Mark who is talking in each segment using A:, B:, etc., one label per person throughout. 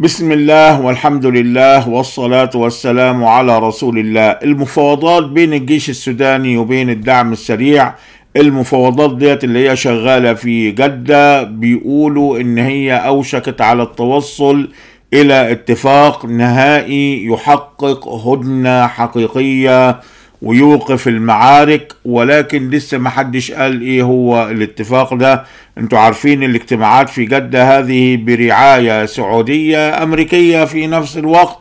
A: بسم الله والحمد لله والصلاة والسلام على رسول الله المفاوضات بين الجيش السوداني وبين الدعم السريع المفاوضات ديت اللي هي شغالة في جدة بيقولوا ان هي اوشكت على التوصل الى اتفاق نهائي يحقق هدنة حقيقية ويوقف المعارك ولكن لسه ما حدش قال ايه هو الاتفاق ده انتوا عارفين الاجتماعات في جدة هذه برعاية سعودية امريكية في نفس الوقت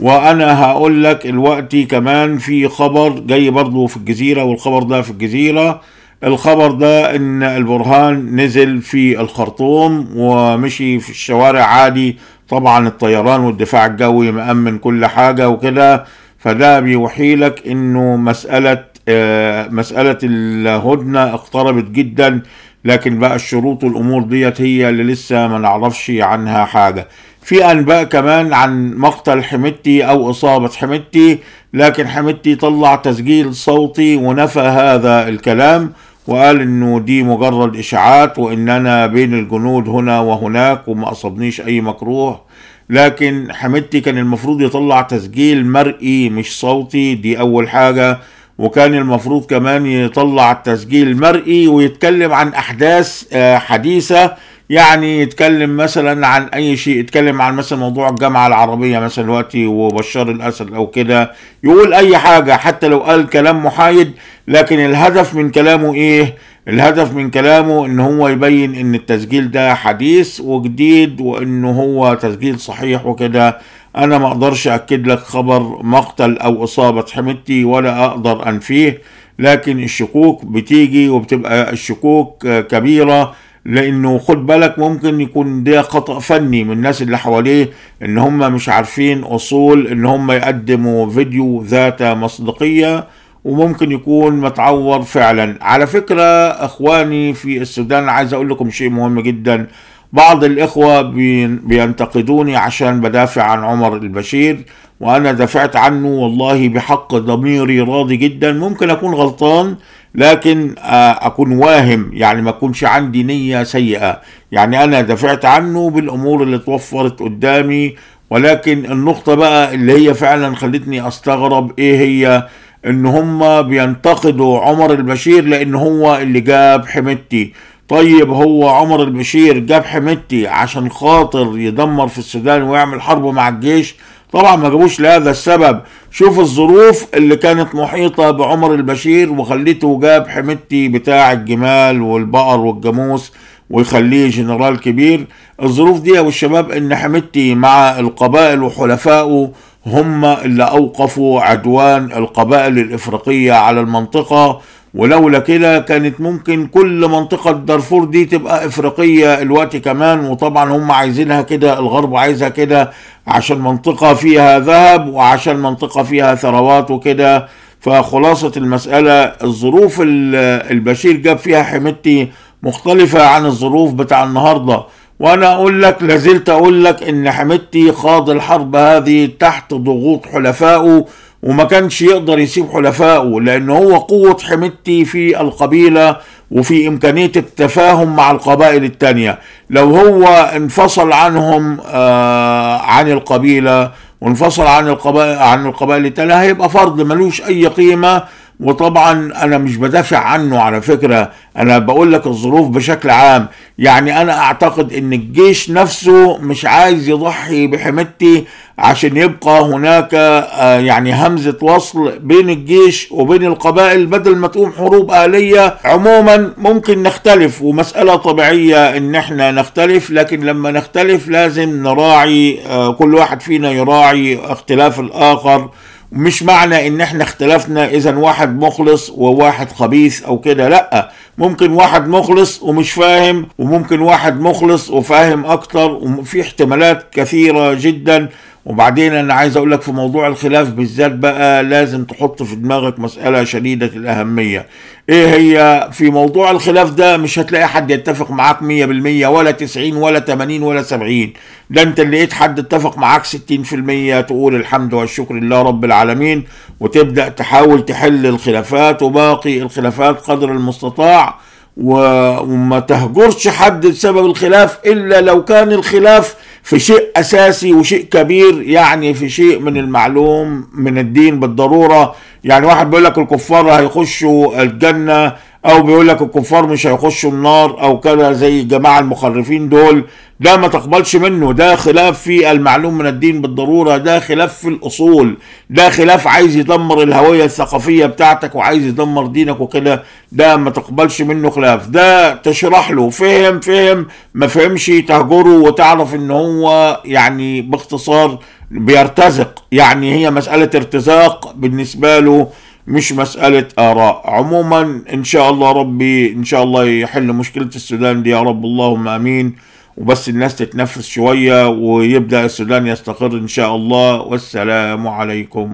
A: وانا هقول لك الوقت كمان في خبر جاي برضو في الجزيرة والخبر ده في الجزيرة الخبر ده ان البرهان نزل في الخرطوم ومشي في الشوارع عادي طبعا الطيران والدفاع الجوي مأمن كل حاجة وكده فده بيوحي لك انه مساله آه، مساله الهدنه اقتربت جدا لكن بقى الشروط والامور ديت هي اللي لسه ما نعرفش عنها حاجه في انباء كمان عن مقتل حميدتي او اصابه حميدتي لكن حميدتي طلع تسجيل صوتي ونفى هذا الكلام وقال انه دي مجرد اشاعات وان انا بين الجنود هنا وهناك وما اصبنيش اي مكروه لكن حميدتي كان المفروض يطلع تسجيل مرئي مش صوتي دي اول حاجه وكان المفروض كمان يطلع التسجيل المرئي ويتكلم عن احداث آه، حديثه يعني يتكلم مثلا عن اي شيء يتكلم عن مثلا موضوع الجامعه العربيه مثلا دلوقتي وبشار الاسد او كده يقول اي حاجه حتى لو قال كلام محايد لكن الهدف من كلامه ايه الهدف من كلامه ان هو يبين ان التسجيل ده حديث وجديد وان هو تسجيل صحيح وكده انا ما اقدرش اكد لك خبر مقتل او اصابه حميدتي ولا اقدر انفيه لكن الشكوك بتيجي وبتبقى الشكوك كبيره لانه خد بالك ممكن يكون ده خطا فني من الناس اللي حواليه ان هم مش عارفين اصول ان هم يقدموا فيديو ذات مصداقيه وممكن يكون متعور فعلا على فكره اخواني في السودان عايز اقول لكم شيء مهم جدا بعض الإخوة بينتقدوني عشان بدافع عن عمر البشير وأنا دافعت عنه والله بحق ضميري راضي جدا ممكن أكون غلطان لكن آه، اكون واهم يعني ما اكونش عندي نيه سيئه يعني انا دفعت عنه بالامور اللي توفرت قدامي ولكن النقطه بقى اللي هي فعلا خلتني استغرب ايه هي ان هم بينتقدوا عمر البشير لان هو اللي جاب حميدتي طيب هو عمر البشير جاب حميدتي عشان خاطر يدمر في السودان ويعمل حرب مع الجيش طبعا ما جابوش لهذا السبب شوف الظروف اللي كانت محيطة بعمر البشير وخليته جاب حمدتي بتاع الجمال والبقر والجاموس ويخليه جنرال كبير الظروف دي والشباب ان حمدتي مع القبائل وحلفائه هم اللي اوقفوا عدوان القبائل الافريقية على المنطقة ولولا كده كانت ممكن كل منطقة دارفور دي تبقى إفريقية الوقت كمان وطبعا هم عايزينها كده الغرب عايزها كده عشان منطقة فيها ذهب وعشان منطقة فيها ثروات وكده فخلاصة المسألة الظروف البشير جاب فيها حميدتي مختلفة عن الظروف بتاع النهاردة وأنا أقول لك لازلت أقول لك إن حميدتي خاض الحرب هذه تحت ضغوط حلفائه وما كانش يقدر يسيب حلفائه لأن هو قوة حميدتي في القبيلة وفي إمكانية التفاهم مع القبائل التانية لو هو انفصل عنهم آه عن القبيلة وانفصل عن القبائل عن القبائل التانية هيبقى فرض ملوش أي قيمة وطبعا انا مش بدافع عنه على فكره انا بقول لك الظروف بشكل عام يعني انا اعتقد ان الجيش نفسه مش عايز يضحي بحميدتي عشان يبقى هناك آه، يعني همزه وصل بين الجيش وبين القبائل بدل ما تقوم حروب آلية عموما ممكن نختلف ومسألة طبيعية ان احنا نختلف لكن لما نختلف لازم نراعي آه، كل واحد فينا يراعي اختلاف الاخر مش معنى ان احنا اختلفنا اذا واحد مخلص وواحد خبيث او كده لا ممكن واحد مخلص ومش فاهم وممكن واحد مخلص وفاهم اكتر وفي احتمالات كثيره جدا وبعدين انا عايز اقول لك في موضوع الخلاف بالذات بقى لازم تحط في دماغك مساله شديده الاهميه ايه هي في موضوع الخلاف ده مش هتلاقي حد يتفق معاك 100% ولا 90 ولا 80 ولا 70 ده انت اللي لقيت حد اتفق معاك 60% تقول الحمد والشكر لله رب العالمين وتبدا تحاول تحل الخلافات وباقي الخلافات قدر المستطاع وما تهجرش حد بسبب الخلاف الا لو كان الخلاف في شيء أساسي وشيء كبير يعني في شيء من المعلوم من الدين بالضرورة يعني واحد بيقول لك الكفار هيخشوا الجنة او بيقول لك الكفار مش هيخشوا النار او كذا زي الجماعه المخرفين دول ده ما تقبلش منه ده خلاف في المعلوم من الدين بالضروره ده خلاف في الاصول ده خلاف عايز يدمر الهويه الثقافيه بتاعتك وعايز يدمر دينك وكده ده ما تقبلش منه خلاف ده تشرح له فهم فهم ما فهمش تهجره وتعرف ان هو يعني باختصار بيرتزق يعني هي مساله ارتزاق بالنسبه له مش مسألة آراء عموما إن شاء الله ربي إن شاء الله يحل مشكلة السودان دي يا رب اللهم آمين وبس الناس تتنفس شوية ويبدأ السودان يستقر إن شاء الله والسلام عليكم